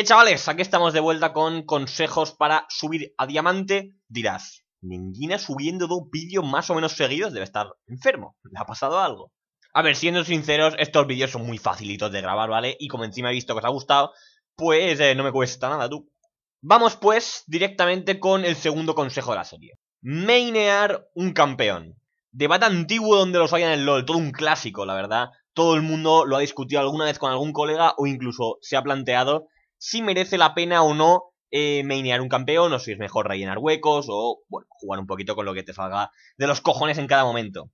y chavales, aquí estamos de vuelta con consejos para subir a diamante. Dirás, ¿Ninguna subiendo dos vídeos más o menos seguidos debe estar enfermo. Le ha pasado algo. A ver, siendo sinceros, estos vídeos son muy facilitos de grabar, ¿vale? Y como encima he visto que os ha gustado, pues eh, no me cuesta nada, tú. Vamos pues directamente con el segundo consejo de la serie. Mainear un campeón. Debate antiguo donde los hay en el LOL, todo un clásico, la verdad. Todo el mundo lo ha discutido alguna vez con algún colega o incluso se ha planteado si merece la pena o no eh, mainear un campeón o si es mejor rellenar huecos o, bueno, jugar un poquito con lo que te salga de los cojones en cada momento.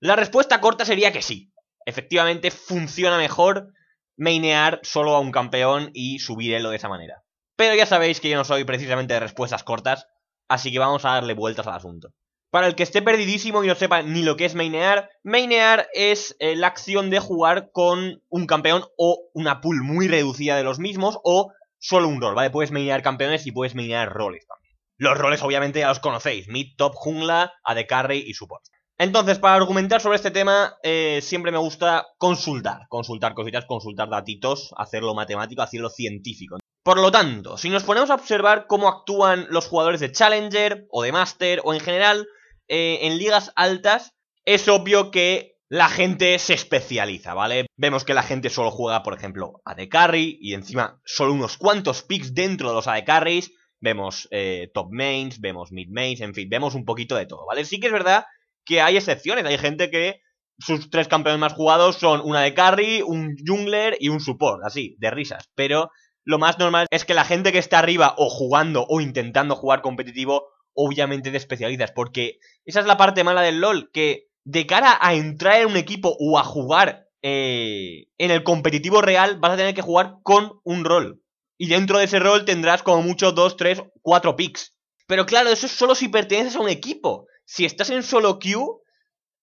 La respuesta corta sería que sí. Efectivamente funciona mejor mainear solo a un campeón y subir de esa manera. Pero ya sabéis que yo no soy precisamente de respuestas cortas, así que vamos a darle vueltas al asunto. Para el que esté perdidísimo y no sepa ni lo que es mainear, mainear es eh, la acción de jugar con un campeón o una pool muy reducida de los mismos o solo un rol, ¿vale? Puedes mainear campeones y puedes mainear roles también. Los roles obviamente ya los conocéis, mid, top, jungla, AD carry y support. Entonces, para argumentar sobre este tema, eh, siempre me gusta consultar, consultar cositas, consultar datitos, hacerlo matemático, hacerlo científico. Por lo tanto, si nos ponemos a observar cómo actúan los jugadores de Challenger o de Master o en general eh, en ligas altas, es obvio que la gente se especializa, ¿vale? Vemos que la gente solo juega, por ejemplo, a de Carry y encima solo unos cuantos picks dentro de los de Carries. Vemos eh, top mains, vemos mid mains, en fin, vemos un poquito de todo, ¿vale? Sí que es verdad que hay excepciones, hay gente que sus tres campeones más jugados son una de carry, un jungler y un support, así, de risas, pero lo más normal es que la gente que está arriba o jugando o intentando jugar competitivo obviamente de especializas, porque esa es la parte mala del LOL, que de cara a entrar en un equipo o a jugar eh, en el competitivo real, vas a tener que jugar con un rol. Y dentro de ese rol tendrás como mucho 2, 3, 4 picks. Pero claro, eso es solo si perteneces a un equipo. Si estás en solo queue,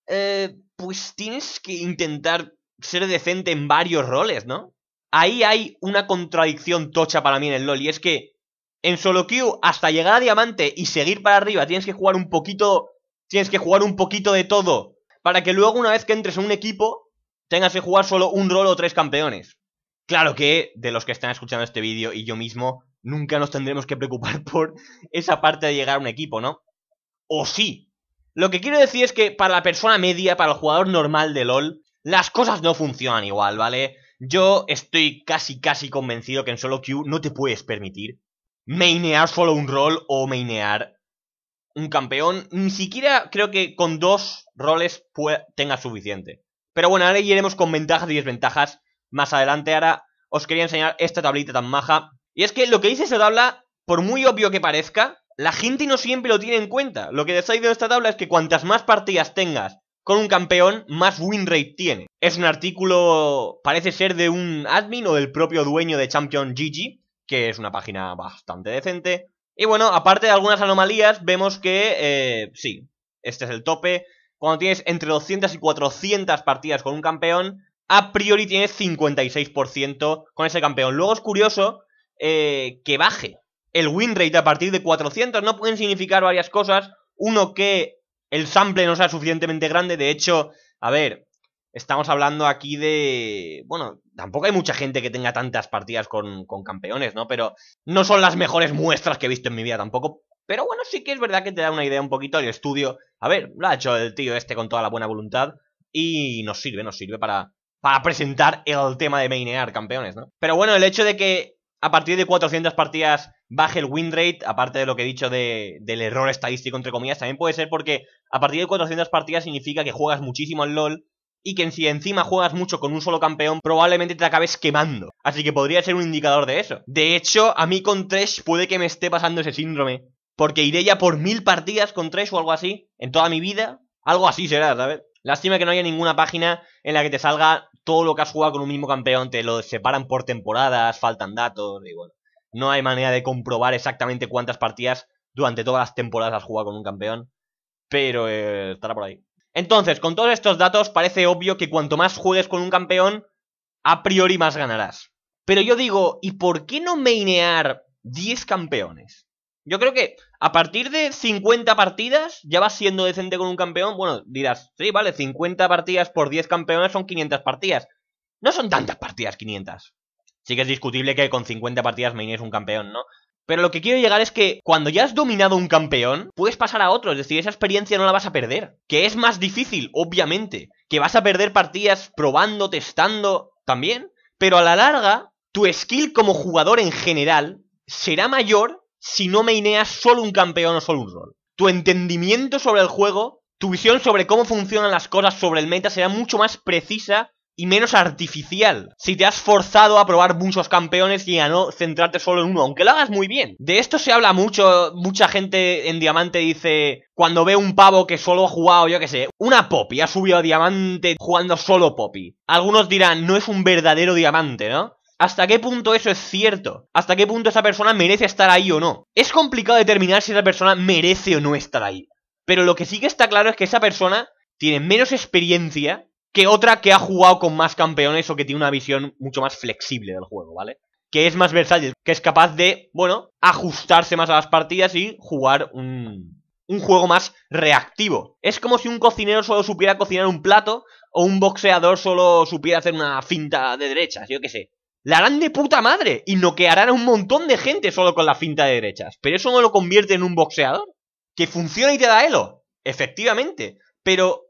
eh, pues tienes que intentar ser decente en varios roles, ¿no? Ahí hay una contradicción tocha para mí en el LOL, y es que en solo queue, hasta llegar a diamante y seguir para arriba, tienes que jugar un poquito. Tienes que jugar un poquito de todo. Para que luego, una vez que entres en un equipo, tengas que jugar solo un rol o tres campeones. Claro que, de los que están escuchando este vídeo y yo mismo, nunca nos tendremos que preocupar por esa parte de llegar a un equipo, ¿no? O sí. Lo que quiero decir es que para la persona media, para el jugador normal de LOL, las cosas no funcionan igual, ¿vale? Yo estoy casi casi convencido que en solo queue no te puedes permitir mainear solo un rol o mainear un campeón. Ni siquiera creo que con dos roles tenga suficiente. Pero bueno, ahora iremos con ventajas y desventajas más adelante. Ahora os quería enseñar esta tablita tan maja. Y es que lo que dice esta tabla, por muy obvio que parezca, la gente no siempre lo tiene en cuenta. Lo que decide de esta tabla es que cuantas más partidas tengas con un campeón, más win rate tiene. Es un artículo, parece ser de un admin o del propio dueño de Champion Gigi que es una página bastante decente. Y bueno, aparte de algunas anomalías, vemos que eh, sí, este es el tope. Cuando tienes entre 200 y 400 partidas con un campeón, a priori tienes 56% con ese campeón. Luego es curioso eh, que baje el win rate a partir de 400. No pueden significar varias cosas. Uno, que el sample no sea suficientemente grande. De hecho, a ver, Estamos hablando aquí de. Bueno, tampoco hay mucha gente que tenga tantas partidas con, con, campeones, ¿no? Pero no son las mejores muestras que he visto en mi vida tampoco. Pero bueno, sí que es verdad que te da una idea un poquito el estudio. A ver, lo ha hecho el tío este con toda la buena voluntad. Y nos sirve, nos sirve para, para presentar el tema de mainear campeones, ¿no? Pero bueno, el hecho de que a partir de 400 partidas baje el win rate, aparte de lo que he dicho de, del error estadístico, entre comillas, también puede ser porque a partir de 400 partidas significa que juegas muchísimo al LoL y que si encima juegas mucho con un solo campeón, probablemente te acabes quemando. Así que podría ser un indicador de eso. De hecho, a mí con Tresh puede que me esté pasando ese síndrome. Porque iré ya por mil partidas con Tresh o algo así, en toda mi vida. Algo así será, ¿sabes? Lástima que no haya ninguna página en la que te salga todo lo que has jugado con un mismo campeón. Te lo separan por temporadas, faltan datos y bueno. No hay manera de comprobar exactamente cuántas partidas durante todas las temporadas has jugado con un campeón. Pero eh, estará por ahí. Entonces, con todos estos datos parece obvio que cuanto más juegues con un campeón, a priori más ganarás. Pero yo digo, ¿y por qué no mainear 10 campeones? Yo creo que a partir de 50 partidas ya vas siendo decente con un campeón. Bueno, dirás, sí, vale, 50 partidas por 10 campeones son 500 partidas. No son tantas partidas 500. Sí que es discutible que con 50 partidas mainees un campeón, ¿no? Pero lo que quiero llegar es que cuando ya has dominado un campeón, puedes pasar a otro, es decir, esa experiencia no la vas a perder. Que es más difícil, obviamente. Que vas a perder partidas probando, testando, también. Pero a la larga, tu skill como jugador en general será mayor si no maineas solo un campeón o solo un rol. Tu entendimiento sobre el juego, tu visión sobre cómo funcionan las cosas, sobre el meta, será mucho más precisa y menos artificial si te has forzado a probar muchos campeones y a no centrarte solo en uno, aunque lo hagas muy bien. De esto se habla mucho, mucha gente en Diamante dice, cuando ve un pavo que solo ha jugado, yo que sé, una Poppy, ha subido a Diamante jugando solo Poppy. Algunos dirán, no es un verdadero Diamante, ¿no? ¿Hasta qué punto eso es cierto? ¿Hasta qué punto esa persona merece estar ahí o no? Es complicado determinar si esa persona merece o no estar ahí. Pero lo que sí que está claro es que esa persona tiene menos experiencia que otra que ha jugado con más campeones o que tiene una visión mucho más flexible del juego, ¿vale? Que es más versátil, que es capaz de, bueno, ajustarse más a las partidas y jugar un, un juego más reactivo. Es como si un cocinero solo supiera cocinar un plato o un boxeador solo supiera hacer una finta de derechas, yo qué sé. La harán de puta madre y noquearán a un montón de gente solo con la finta de derechas. Pero eso no lo convierte en un boxeador. Que funciona y te da elo. Efectivamente. Pero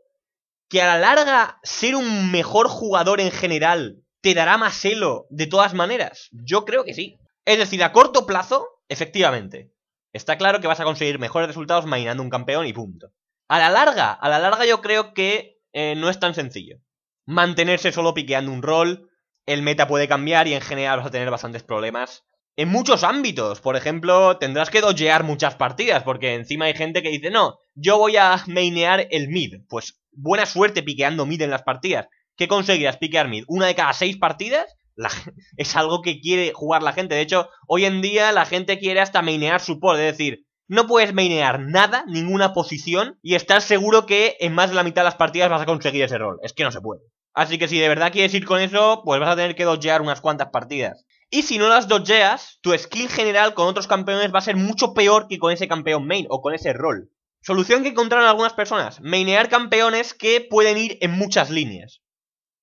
que a la larga ser un mejor jugador en general te dará más celo de todas maneras? Yo creo que sí. Es decir, a corto plazo, efectivamente, está claro que vas a conseguir mejores resultados mainando un campeón y punto. A la larga, a la larga yo creo que eh, no es tan sencillo. Mantenerse solo piqueando un rol, el meta puede cambiar y en general vas a tener bastantes problemas en muchos ámbitos. Por ejemplo, tendrás que dojear muchas partidas, porque encima hay gente que dice, no, yo voy a mainear el mid. Pues buena suerte piqueando mid en las partidas. ¿Qué conseguirás piquear mid? ¿Una de cada seis partidas? es algo que quiere jugar la gente. De hecho, hoy en día la gente quiere hasta mainear su por. Es decir, no puedes mainear nada, ninguna posición, y estar seguro que en más de la mitad de las partidas vas a conseguir ese rol. Es que no se puede. Así que si de verdad quieres ir con eso, pues vas a tener que dojear unas cuantas partidas. Y si no las dodgeas, tu skill general con otros campeones va a ser mucho peor que con ese campeón main o con ese rol. Solución que encontraron algunas personas, mainear campeones que pueden ir en muchas líneas.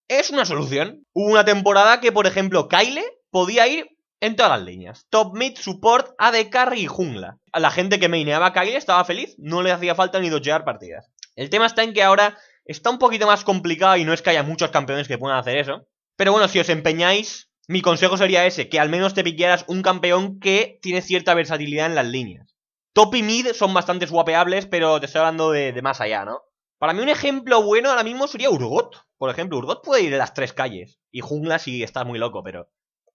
Es una solución. Hubo una temporada que, por ejemplo, Kyle podía ir en todas las líneas. Top mid, support, AD carry y jungla. A la gente que maineaba a Kyle estaba feliz, no le hacía falta ni dodgear partidas. El tema está en que ahora está un poquito más complicado y no es que haya muchos campeones que puedan hacer eso. Pero bueno, si os empeñáis, mi consejo sería ese, que al menos te piquearas un campeón que tiene cierta versatilidad en las líneas. Top y mid son bastante guapeables, pero te estoy hablando de, más allá, ¿no? Para mí un ejemplo bueno ahora mismo sería Urgot. Por ejemplo, Urgot puede ir de las tres calles. Y jungla y estás muy loco, pero...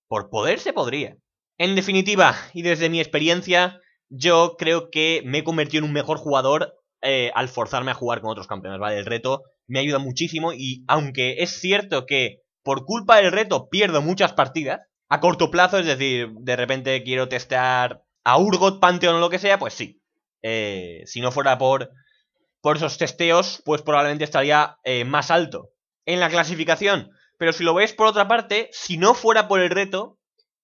Por poder se podría. En definitiva, y desde mi experiencia, yo creo que me he convertido en un mejor jugador eh, al forzarme a jugar con otros campeones, ¿vale? El reto me ayuda muchísimo y aunque es cierto que por culpa del reto pierdo muchas partidas. A corto plazo, es decir, de repente quiero testear a Urgot, Panteón o lo que sea, pues sí. Eh, si no fuera por, por esos testeos, pues probablemente estaría eh, más alto en la clasificación. Pero si lo veis por otra parte, si no fuera por el reto,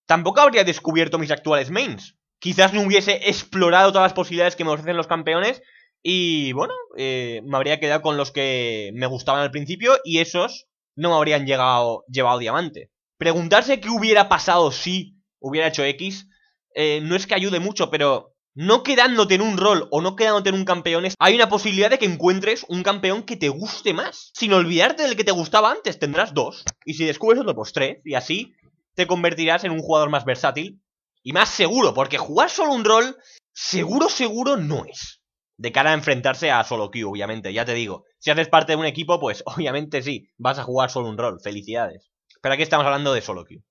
tampoco habría descubierto mis actuales mains. Quizás no hubiese explorado todas las posibilidades que me ofrecen los campeones. Y bueno, eh, me habría quedado con los que me gustaban al principio y esos no me habrían llegado, llevado diamante. Preguntarse qué hubiera pasado si hubiera hecho X, eh, no es que ayude mucho, pero no quedándote en un rol o no quedándote en un campeón, hay una posibilidad de que encuentres un campeón que te guste más. Sin olvidarte del que te gustaba antes, tendrás dos. Y si descubres otro, pues tres. Y así te convertirás en un jugador más versátil y más seguro, porque jugar solo un rol, seguro, seguro no es de cara a enfrentarse a solo queue, obviamente, ya te digo. Si haces parte de un equipo, pues obviamente sí, vas a jugar solo un rol, felicidades. Pero aquí estamos hablando de solo queue.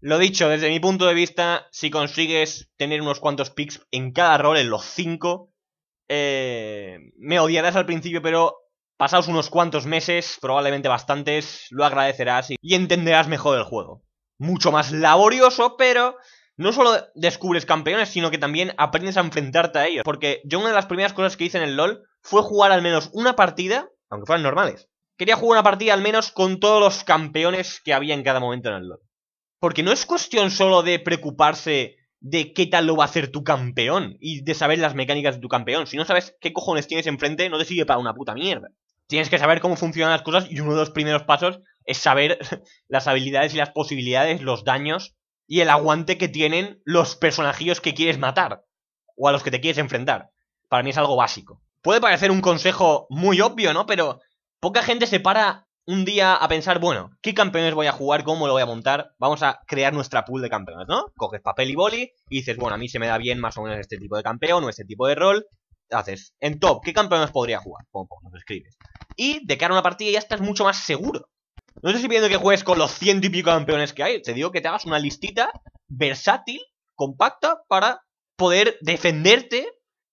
Lo dicho, desde mi punto de vista, si consigues tener unos cuantos picks en cada rol, en los 5, eh, me odiarás al principio, pero pasados unos cuantos meses, probablemente bastantes, lo agradecerás y entenderás mejor el juego. Mucho más laborioso, pero no solo descubres campeones, sino que también aprendes a enfrentarte a ellos. Porque yo una de las primeras cosas que hice en el LOL fue jugar al menos una partida, aunque fueran normales. Quería jugar una partida al menos con todos los campeones que había en cada momento en el LOL. Porque no es cuestión solo de preocuparse de qué tal lo va a hacer tu campeón y de saber las mecánicas de tu campeón. Si no sabes qué cojones tienes enfrente, no te sirve para una puta mierda. Tienes que saber cómo funcionan las cosas y uno de los primeros pasos es saber las habilidades y las posibilidades, los daños y el aguante que tienen los personajillos que quieres matar o a los que te quieres enfrentar. Para mí es algo básico. Puede parecer un consejo muy obvio, ¿no? Pero poca gente se para un día a pensar, bueno, ¿qué campeones voy a jugar? ¿Cómo lo voy a montar? Vamos a crear nuestra pool de campeones, ¿no? Coges papel y boli y dices, bueno, a mí se me da bien más o menos este tipo de campeón o este tipo de rol. Haces, en top, ¿qué campeones podría jugar? Pum, nos escribes. Y de cara a una partida ya estás mucho más seguro. No estoy pidiendo que juegues con los ciento y pico campeones que hay. Te digo que te hagas una listita versátil, compacta, para poder defenderte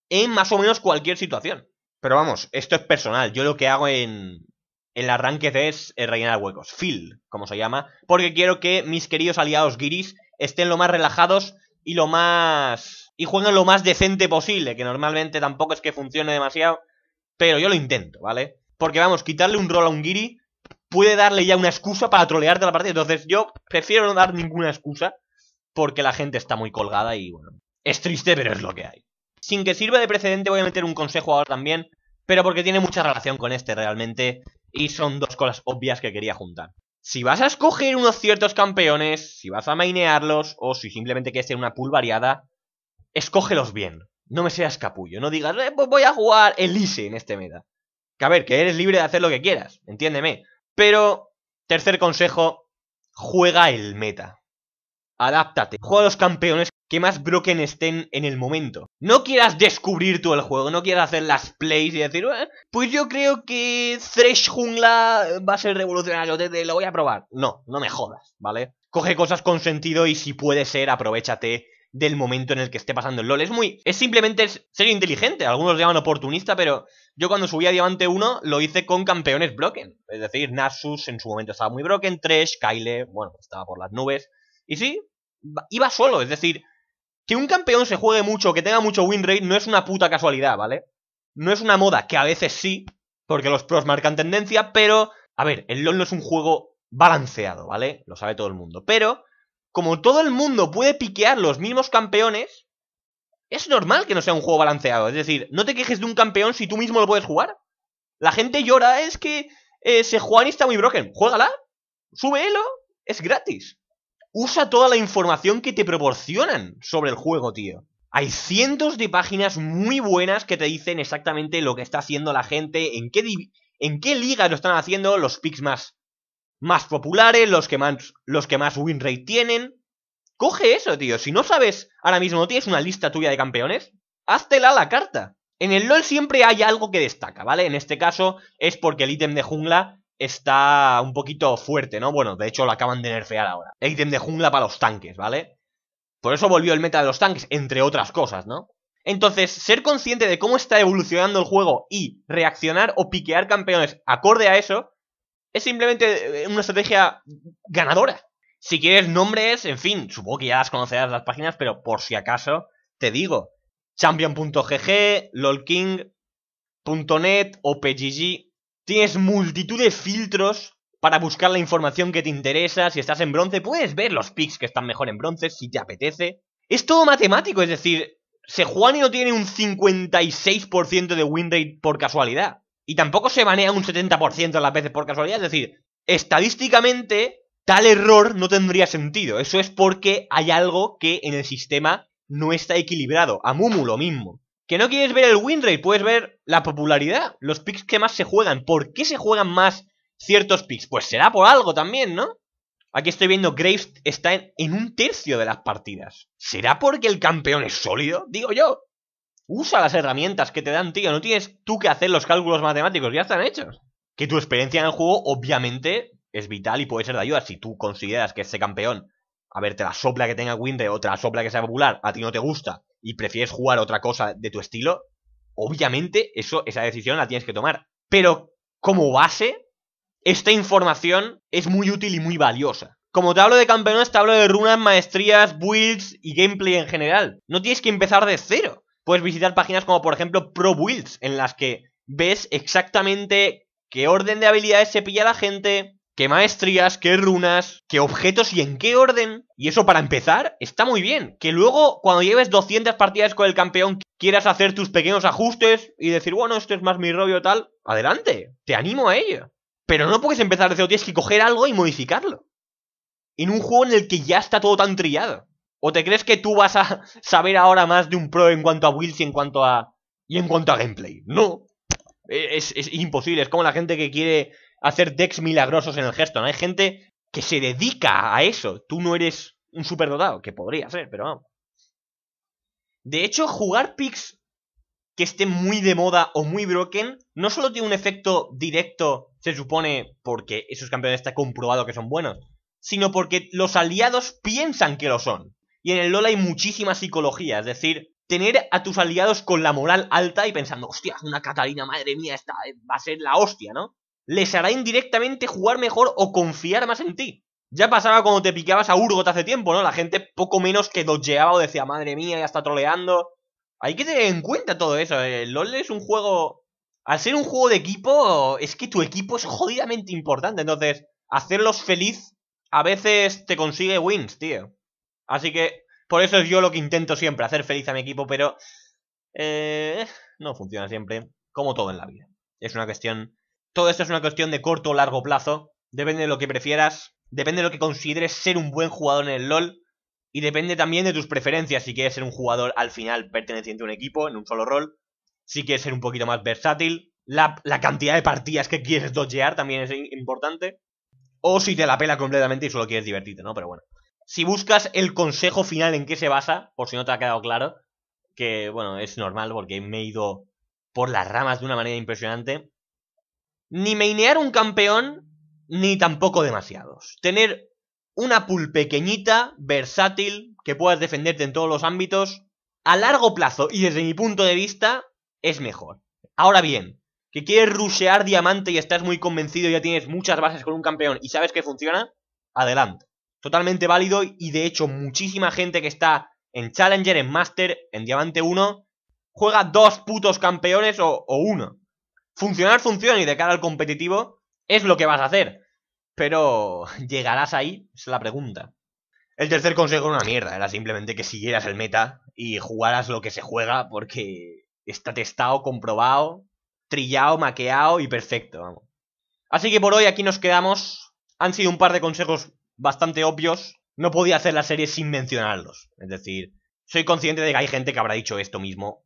en más o menos cualquier situación. Pero vamos, esto es personal. Yo lo que hago en, el arranque ranked es eh, rellenar huecos. Fill, como se llama. Porque quiero que mis queridos aliados Giris estén lo más relajados y lo más... Y jueguen lo más decente posible, que normalmente tampoco es que funcione demasiado, pero yo lo intento, ¿vale? Porque vamos, quitarle un rol a un Giri puede darle ya una excusa para trolearte la partida. Entonces yo prefiero no dar ninguna excusa porque la gente está muy colgada y bueno, es triste pero es lo que hay. Sin que sirva de precedente voy a meter un consejo ahora también, pero porque tiene mucha relación con este realmente y son dos cosas obvias que quería juntar. Si vas a escoger unos ciertos campeones, si vas a mainearlos o si simplemente quieres tener una pool variada, escógelos bien. No me seas capullo, no digas, eh, pues voy a jugar Elise en este meta. Que a ver, que eres libre de hacer lo que quieras, entiéndeme. Pero, tercer consejo, juega el meta. Adáptate. Juega a los campeones que más broken estén en el momento. No quieras descubrir tú el juego, no quieras hacer las plays y decir, pues yo creo que Thresh Jungla va a ser revolucionario, te, te, lo voy a probar. No, no me jodas, ¿vale? Coge cosas con sentido y si puede ser, aprovechate del momento en el que esté pasando el LoL. Es muy. Es simplemente ser inteligente. Algunos lo llaman oportunista, pero yo cuando subía a Diamante 1 lo hice con campeones broken. Es decir, Nasus en su momento estaba muy broken, Tresh, Kyle, bueno, estaba por las nubes. Y sí, iba solo. Es decir, que un campeón se juegue mucho, que tenga mucho win rate, no es una puta casualidad, ¿vale? No es una moda, que a veces sí, porque los pros marcan tendencia, pero. A ver, el LoL no es un juego balanceado, ¿vale? Lo sabe todo el mundo. Pero como todo el mundo puede piquear los mismos campeones, es normal que no sea un juego balanceado. Es decir, no te quejes de un campeón si tú mismo lo puedes jugar. La gente llora, es que eh, ese Juan está muy broken. Juégala, súbelo, es gratis. Usa toda la información que te proporcionan sobre el juego, tío. Hay cientos de páginas muy buenas que te dicen exactamente lo que está haciendo la gente, en qué, en qué liga lo están haciendo, los picks más más populares, los que más, los que más win rate tienen. Coge eso, tío. Si no sabes, ahora mismo no tienes una lista tuya de campeones, háztela la carta. En el LoL siempre hay algo que destaca, ¿vale? En este caso es porque el ítem de jungla está un poquito fuerte, ¿no? Bueno, de hecho lo acaban de nerfear ahora. El ítem de jungla para los tanques, ¿vale? Por eso volvió el meta de los tanques, entre otras cosas, ¿no? Entonces, ser consciente de cómo está evolucionando el juego y reaccionar o piquear campeones acorde a eso es simplemente eh, una estrategia ganadora. Si quieres nombres, en fin, supongo que ya las conocerás las páginas, pero por si acaso, te digo. Champion.gg, lolking.net, o PGG. Tienes multitud de filtros para buscar la información que te interesa. Si estás en bronce, puedes ver los picks que están mejor en bronce, si te apetece. Es todo matemático, es decir, Sejuani no tiene un 56% de win rate por casualidad. Y tampoco se banea un 70% de las veces por casualidad. Es decir, estadísticamente, tal error no tendría sentido. Eso es porque hay algo que en el sistema no está equilibrado. A Mumu lo mismo. Que no quieres ver el win puedes ver la popularidad, los picks que más se juegan. ¿Por qué se juegan más ciertos picks? Pues será por algo también, ¿no? Aquí estoy viendo Graves está en un tercio de las partidas. ¿Será porque el campeón es sólido? Digo yo. Usa las herramientas que te dan, tío. No tienes tú que hacer los cálculos matemáticos, ya están hechos. Que tu experiencia en el juego, obviamente, es vital y puede ser de ayuda. Si tú consideras que ese campeón, a ver, te la sopla que tenga Winter o te la sopla que sea popular, a ti no te gusta y prefieres jugar otra cosa de tu estilo, obviamente eso, esa decisión la tienes que tomar. Pero como base, esta información es muy útil y muy valiosa. Como te hablo de campeones, te hablo de runas, maestrías, builds y gameplay en general. No tienes que empezar de cero puedes visitar páginas como por ejemplo Pro Builds, en las que ves exactamente qué orden de habilidades se pilla la gente, qué maestrías, qué runas, qué objetos y en qué orden. Y eso para empezar está muy bien. Que luego cuando lleves 200 partidas con el campeón quieras hacer tus pequeños ajustes y decir, bueno, esto es más mi rollo tal, adelante, te animo a ello. Pero no puedes empezar de cero, tienes que coger algo y modificarlo. En un juego en el que ya está todo tan trillado. ¿O te crees que tú vas a saber ahora más de un pro en cuanto a Wills y en cuanto a... y en cuanto a gameplay? No. E, es, imposible. Es como la gente que quiere hacer decks milagrosos en el gesto. ¿no? Hay gente que se dedica a eso. Tú no eres un superdotado, que podría ser, pero vamos. De hecho, jugar picks que estén muy de moda o muy broken no solo tiene un efecto directo, se supone, porque esos campeones está comprobado que son buenos, sino porque los aliados piensan que lo son. Y en el LoL hay muchísima psicología, es decir, tener a tus aliados con la moral alta y pensando, hostia, una Catalina, madre mía, esta eh, va a ser la hostia, ¿no? Les hará indirectamente jugar mejor o confiar más en ti. Ya pasaba cuando te piqueabas a Urgot hace tiempo, ¿no? La gente poco menos que dojeaba o decía, madre mía, ya está troleando. Hay que tener en cuenta todo eso. ¿eh? El LOL es un juego. Al ser un juego de equipo, es que tu equipo es jodidamente importante. Entonces, hacerlos feliz a veces te consigue wins, tío. Así que por eso es yo lo que intento siempre, hacer feliz a mi equipo, pero eh, no funciona siempre, como todo en la vida. Es una cuestión... Todo esto es una cuestión de corto o largo plazo. Depende de lo que prefieras, depende de lo que consideres ser un buen jugador en el LOL y depende también de tus preferencias, si quieres ser un jugador al final perteneciente a un equipo, en un solo rol, si quieres ser un poquito más versátil, la, cantidad de partidas que quieres dojear también es importante, o si te la pela completamente y solo quieres divertirte, ¿no? Pero bueno, si buscas el consejo final en qué se basa, por si no te ha quedado claro, que bueno, es normal porque me he ido por las ramas de una manera impresionante. Ni mainear un campeón, ni tampoco demasiados. Tener una pool pequeñita, versátil, que puedas defenderte en todos los ámbitos, a largo plazo y desde mi punto de vista, es mejor. Ahora bien, que quieres rushear diamante y estás muy convencido, ya tienes muchas bases con un campeón y sabes que funciona, adelante totalmente válido y de hecho muchísima gente que está en Challenger, en Master, en Diamante 1, juega dos putos campeones o, uno. Funcionar funciona y de cara al competitivo es lo que vas a hacer. Pero ¿llegarás ahí? Es la pregunta. El tercer consejo era una mierda, era simplemente que siguieras el meta y jugaras lo que se juega porque está testado, comprobado, trillado, maqueado y perfecto. Así que por hoy aquí nos quedamos. Han sido un par de consejos bastante obvios, no podía hacer la serie sin mencionarlos. Es decir, soy consciente de que hay gente que habrá dicho esto mismo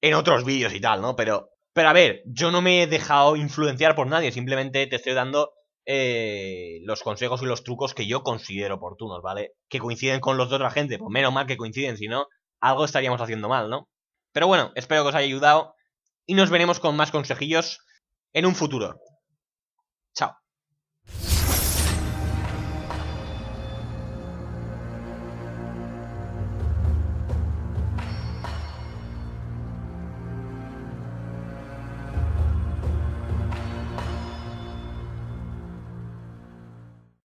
en otros vídeos y tal, ¿no? Pero, pero a ver, yo no me he dejado influenciar por nadie, simplemente te estoy dando eh, los consejos y los trucos que yo considero oportunos, ¿vale? Que coinciden con los de otra gente, pues menos mal que coinciden, si no, algo estaríamos haciendo mal, ¿no? Pero bueno, espero que os haya ayudado y nos veremos con más consejillos en un futuro.